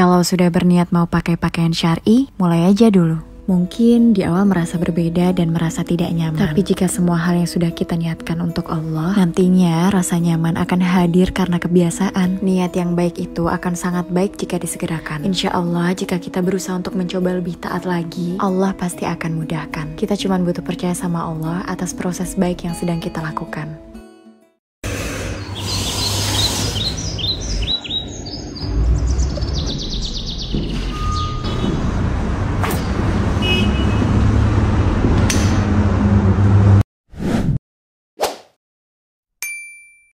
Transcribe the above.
Kalau sudah berniat mau pakai pakaian syari, mulai aja dulu. Mungkin di awal merasa berbeda dan merasa tidak nyaman. Tapi jika semua hal yang sudah kita niatkan untuk Allah, nantinya rasa nyaman akan hadir karena kebiasaan. Niat yang baik itu akan sangat baik jika disegerakan. Insya Allah, jika kita berusaha untuk mencoba lebih taat lagi, Allah pasti akan mudahkan. Kita cuma butuh percaya sama Allah atas proses baik yang sedang kita lakukan.